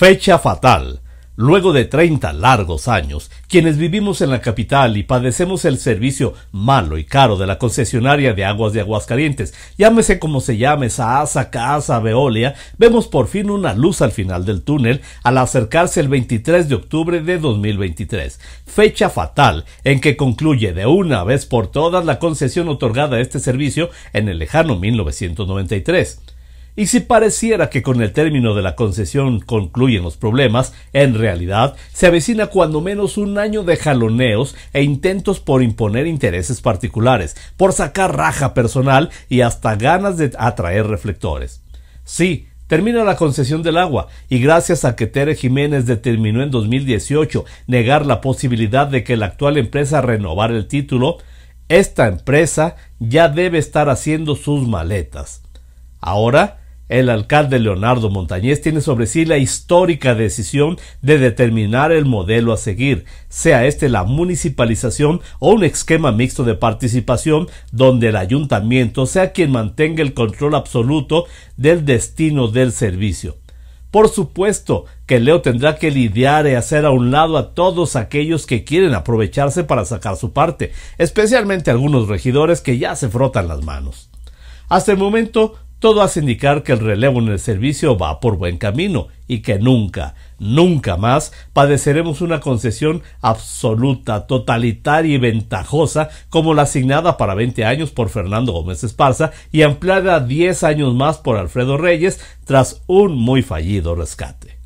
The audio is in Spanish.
Fecha fatal. Luego de 30 largos años, quienes vivimos en la capital y padecemos el servicio malo y caro de la concesionaria de aguas de Aguascalientes, llámese como se llame, Saasa, Casa, Veolia, vemos por fin una luz al final del túnel al acercarse el 23 de octubre de 2023, fecha fatal en que concluye de una vez por todas la concesión otorgada a este servicio en el lejano 1993. Y si pareciera que con el término de la concesión concluyen los problemas, en realidad se avecina cuando menos un año de jaloneos e intentos por imponer intereses particulares, por sacar raja personal y hasta ganas de atraer reflectores. Sí, Termina la concesión del agua y gracias a que Tere Jiménez determinó en 2018 negar la posibilidad de que la actual empresa renovara el título, esta empresa ya debe estar haciendo sus maletas. Ahora el alcalde Leonardo Montañez tiene sobre sí la histórica decisión de determinar el modelo a seguir, sea este la municipalización o un esquema mixto de participación donde el ayuntamiento sea quien mantenga el control absoluto del destino del servicio. Por supuesto que Leo tendrá que lidiar y hacer a un lado a todos aquellos que quieren aprovecharse para sacar su parte, especialmente algunos regidores que ya se frotan las manos. Hasta el momento todo hace indicar que el relevo en el servicio va por buen camino y que nunca, nunca más padeceremos una concesión absoluta, totalitaria y ventajosa como la asignada para 20 años por Fernando Gómez Esparza y ampliada 10 años más por Alfredo Reyes tras un muy fallido rescate.